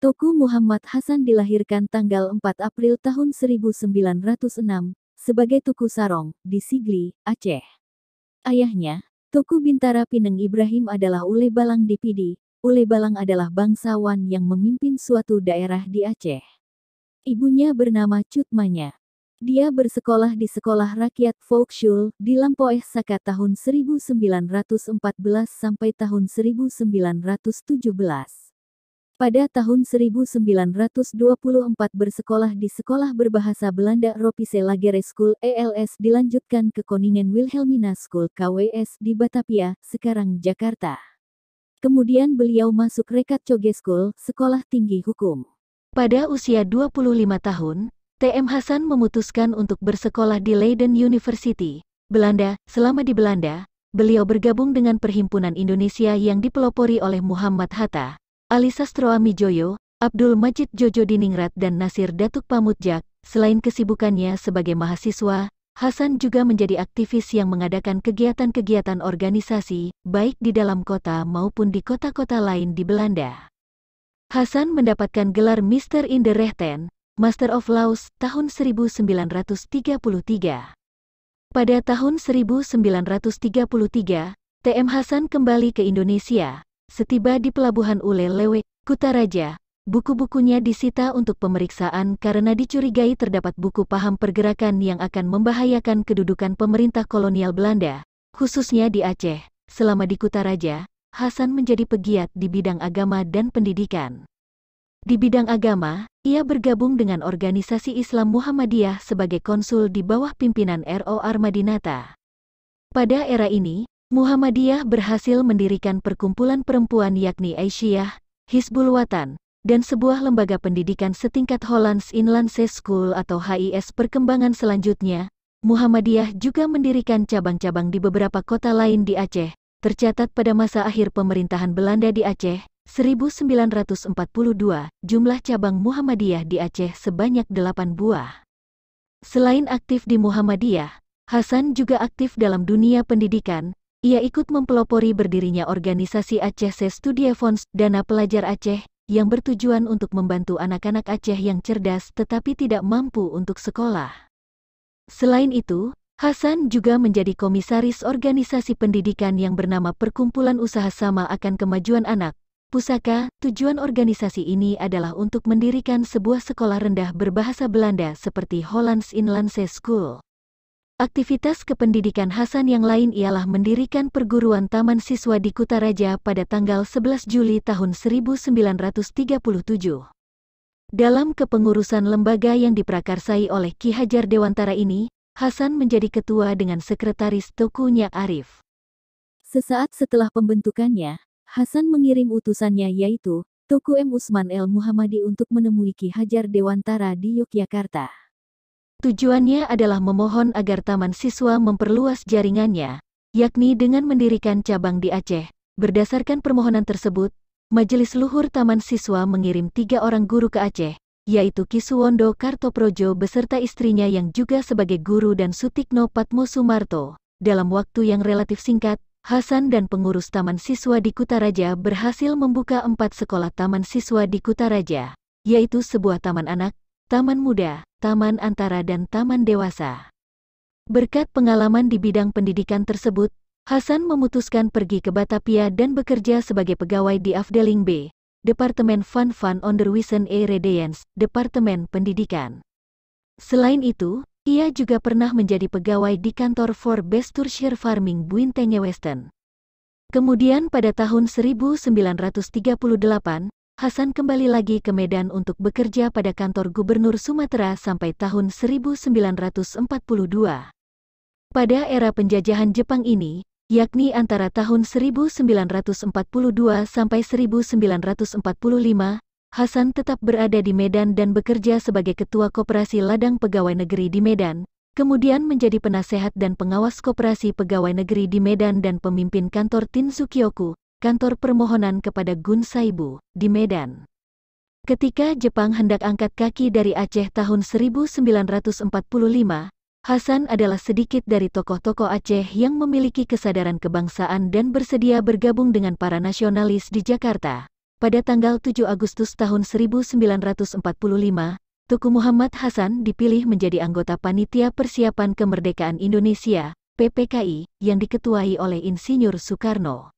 Toku Muhammad Hasan dilahirkan tanggal 4 April tahun 1906 sebagai Tuku Sarong di Sigli, Aceh. Ayahnya, Toku Bintara Pineng Ibrahim adalah Ule Balang di Ule Balang adalah bangsawan yang memimpin suatu daerah di Aceh. Ibunya bernama Cutmanya. Dia bersekolah di Sekolah Rakyat Volksschule di Lampoeh Saka tahun 1914 sampai tahun 1917. Pada tahun 1924 bersekolah di Sekolah Berbahasa Belanda Ropise Lagere School ELS dilanjutkan ke Koningen Wilhelmina School KWS di Batavia, sekarang Jakarta. Kemudian beliau masuk Rekat Coge School, Sekolah Tinggi Hukum. Pada usia 25 tahun, TM Hasan memutuskan untuk bersekolah di Leiden University, Belanda. Selama di Belanda, beliau bergabung dengan Perhimpunan Indonesia yang dipelopori oleh Muhammad Hatta, Alisa Stroa Joyo, Abdul Majid Jojo Diningrat dan Nasir Datuk Pamutjak, selain kesibukannya sebagai mahasiswa, Hasan juga menjadi aktivis yang mengadakan kegiatan-kegiatan organisasi, baik di dalam kota maupun di kota-kota lain di Belanda. Hasan mendapatkan gelar Mister in the Rechten, Master of Laws, tahun 1933. Pada tahun 1933, TM Hasan kembali ke Indonesia, Setiba di pelabuhan Ule Kutaraja, buku-bukunya disita untuk pemeriksaan karena dicurigai terdapat buku paham pergerakan yang akan membahayakan kedudukan pemerintah kolonial Belanda, khususnya di Aceh. Selama di Kutaraja, Hasan menjadi pegiat di bidang agama dan pendidikan. Di bidang agama, ia bergabung dengan organisasi Islam Muhammadiyah sebagai konsul di bawah pimpinan RO Armadinata. Pada era ini, Muhammadiyah berhasil mendirikan perkumpulan perempuan yakni Aisyah, Hizbul Watan, dan sebuah lembaga pendidikan setingkat Hollands Inlandse School atau HIS perkembangan selanjutnya. Muhammadiyah juga mendirikan cabang-cabang di beberapa kota lain di Aceh, tercatat pada masa akhir pemerintahan Belanda di Aceh, 1942, jumlah cabang Muhammadiyah di Aceh sebanyak 8 buah. Selain aktif di Muhammadiyah, Hasan juga aktif dalam dunia pendidikan, ia ikut mempelopori berdirinya organisasi Aceh Studievons, Dana Pelajar Aceh, yang bertujuan untuk membantu anak-anak Aceh yang cerdas tetapi tidak mampu untuk sekolah. Selain itu, Hasan juga menjadi komisaris organisasi pendidikan yang bernama Perkumpulan Usaha Sama akan Kemajuan Anak. Pusaka, tujuan organisasi ini adalah untuk mendirikan sebuah sekolah rendah berbahasa Belanda seperti Hollands Inlandse School. Aktivitas kependidikan Hasan yang lain ialah mendirikan perguruan Taman Siswa di Kutaraja pada tanggal 11 Juli tahun 1937. Dalam kepengurusan lembaga yang diprakarsai oleh Ki Hajar Dewantara ini, Hasan menjadi ketua dengan sekretaris tokunya Arif. Sesaat setelah pembentukannya, Hasan mengirim utusannya yaitu Toku M. Usman El Muhammadi untuk menemui Ki Hajar Dewantara di Yogyakarta. Tujuannya adalah memohon agar taman siswa memperluas jaringannya, yakni dengan mendirikan cabang di Aceh. Berdasarkan permohonan tersebut, Majelis Luhur Taman Siswa mengirim tiga orang guru ke Aceh, yaitu Kiswondo Kartoprojo beserta istrinya yang juga sebagai guru dan Sutikno Patmo Sumarto. Dalam waktu yang relatif singkat, Hasan dan pengurus Taman Siswa di Kutaraja berhasil membuka empat sekolah Taman Siswa di Kutaraja, yaitu sebuah taman anak, Taman Muda, Taman Antara dan Taman Dewasa. Berkat pengalaman di bidang pendidikan tersebut, Hasan memutuskan pergi ke Batavia dan bekerja sebagai pegawai di Afdeling B, Departemen Van van Onderwijzen e Redeyens, Departemen Pendidikan. Selain itu, ia juga pernah menjadi pegawai di kantor for Besturshire Farming Buintenge Western. Kemudian pada tahun 1938, Hasan kembali lagi ke Medan untuk bekerja pada kantor Gubernur Sumatera sampai tahun 1942. Pada era penjajahan Jepang ini, yakni antara tahun 1942 sampai 1945, Hasan tetap berada di Medan dan bekerja sebagai ketua koperasi ladang pegawai negeri di Medan, kemudian menjadi penasehat dan pengawas koperasi pegawai negeri di Medan dan pemimpin kantor Tinsukyoku, kantor permohonan kepada Gun Saibu, di Medan. Ketika Jepang hendak angkat kaki dari Aceh tahun 1945, Hasan adalah sedikit dari tokoh-tokoh Aceh yang memiliki kesadaran kebangsaan dan bersedia bergabung dengan para nasionalis di Jakarta. Pada tanggal 7 Agustus tahun 1945, Tuku Muhammad Hasan dipilih menjadi anggota Panitia Persiapan Kemerdekaan Indonesia, PPKI, yang diketuai oleh Insinyur Soekarno.